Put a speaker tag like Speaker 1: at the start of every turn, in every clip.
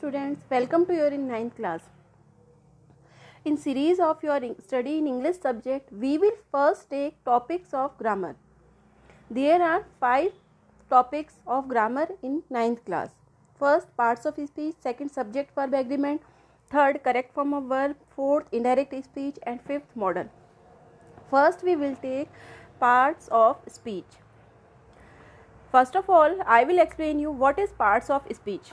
Speaker 1: students welcome to your in ninth class in series of your study in english subject we will first take topics of grammar there are five topics of grammar in ninth class first parts of speech second subject verb agreement third correct form of verb fourth indirect speech and fifth modal first we will take parts of speech first of all i will explain you what is parts of speech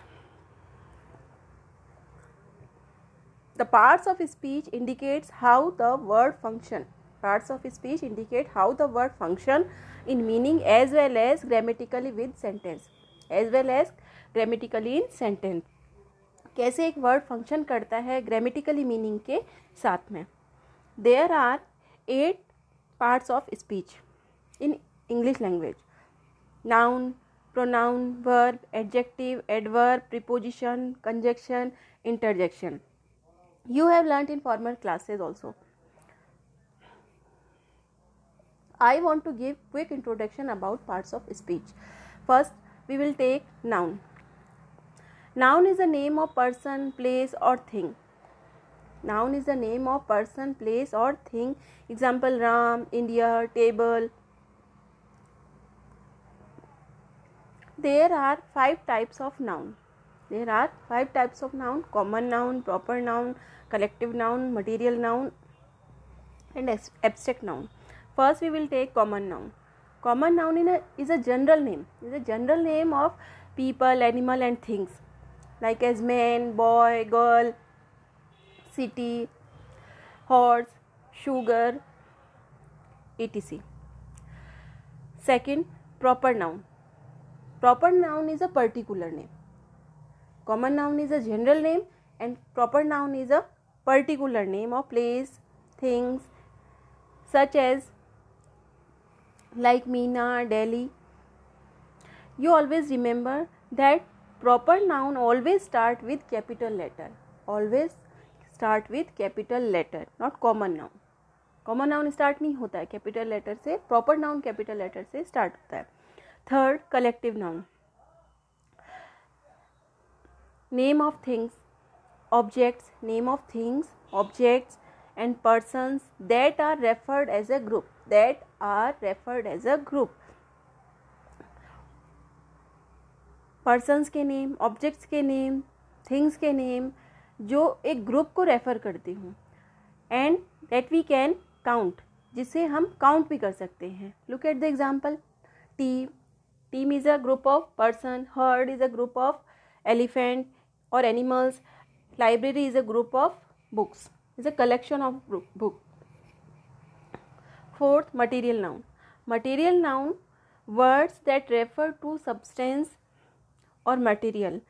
Speaker 1: the parts of speech indicates how the word function parts of speech indicate how the word function in meaning as well as grammatically with sentence as well as grammatically in sentence कैसे एक word function करता है grammatically meaning के साथ में there are eight parts of speech in English language noun pronoun verb adjective adverb preposition conjunction interjection you have learnt in former classes also i want to give quick introduction about parts of speech first we will take noun noun is the name of person place or thing noun is the name of person place or thing example ram india table there are five types of noun there are five types of noun common noun, proper noun, collective noun, material noun, and abstract noun. First, we will take common noun. Common noun a, is a general name, is a general name of people, animal, and things like as man, boy, girl, city, horse, sugar, etc. Second, proper noun. Proper noun is a particular name common noun is a general name and proper noun is a particular name of place things such as like Meena Delhi you always remember that proper noun always start with capital letter always start with capital letter not common noun common noun start नहीं होता है capital letter से proper noun capital letter से start होता है third collective noun name of things objects name of things objects and persons that are referred as a group that are referred as a group persons के name objects के name things के name जो एक group को refer करती हूँ and that we can count जिसे हम काउंट भी कर सकते हैं look at the example team team is a group of person herd is a group of elephant or animals library is a group of books is a collection of book fourth material noun material noun words that refer to substance or material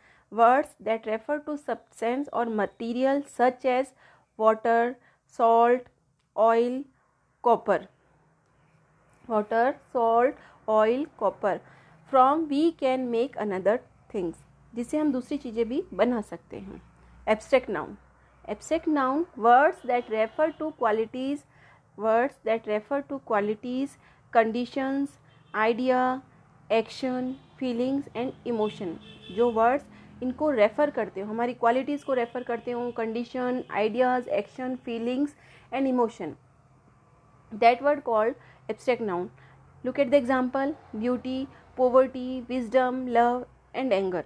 Speaker 1: words that refer to substance or material such as water salt oil copper water salt oil copper from we can make another things जिसे हम दूसरी चीज़ें भी बना सकते हैं abstract noun abstract noun words that refer to qualities words that refer to qualities conditions idea action feelings and emotion जो words इनको रेफ़र करते हो हमारी क्वालिटीज़ को रेफ़र करते हो condition ideas action feelings and emotion that word called abstract noun look at the example beauty poverty wisdom love and anger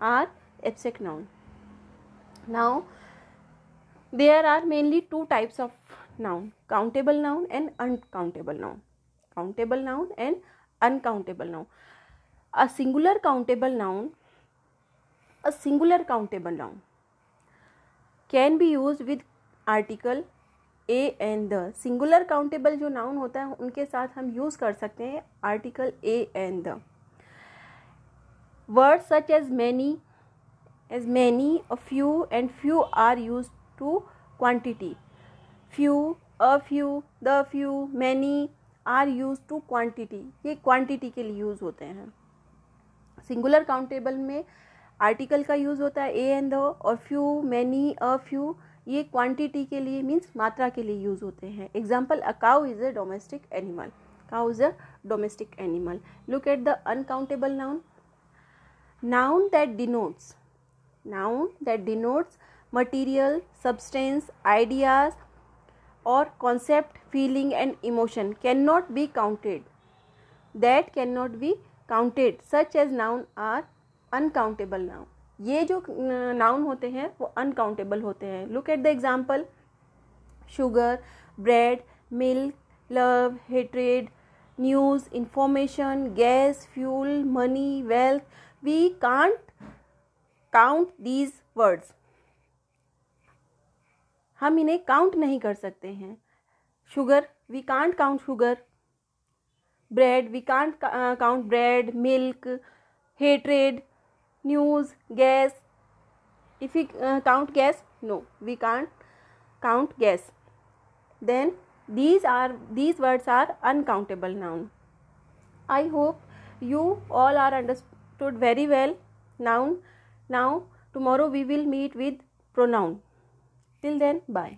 Speaker 1: are abstract noun now there are mainly two types of noun countable noun and uncountable noun countable noun and uncountable noun a singular countable noun a singular countable noun can be use with article a and the singular countable जो noun होता है उनके साथ हम use कर सकते हैं article a and the Words such as many, as many, a few, and few are used to quantity. Few, a few, the few, many are use to quantity ये क्वान्टिटी के लिए यूज़ होते हैं singular countable में article का use होता है a and the और फ्यू मैनी अ फ्यू ये क्वान्टिटी के लिए मीन्स मात्रा के लिए यूज़ होते हैं example a cow is a domestic animal cow is a domestic animal look at the uncountable noun noun that denotes noun that denotes material substance ideas or concept feeling and emotion cannot be counted that cannot be counted such as noun are uncountable noun ये जो noun होते हैं वो uncountable होते हैं look at the example sugar bread milk love hatred news information gas fuel money wealth we can't count these words हम इन्हें count नहीं कर सकते हैं sugar we can't count sugar bread we can't count bread milk hatred news gas if you count gas no we can't count gas then these are these words are uncountable noun I hope you all are understood stood very well noun now tomorrow we will meet with pronoun till then bye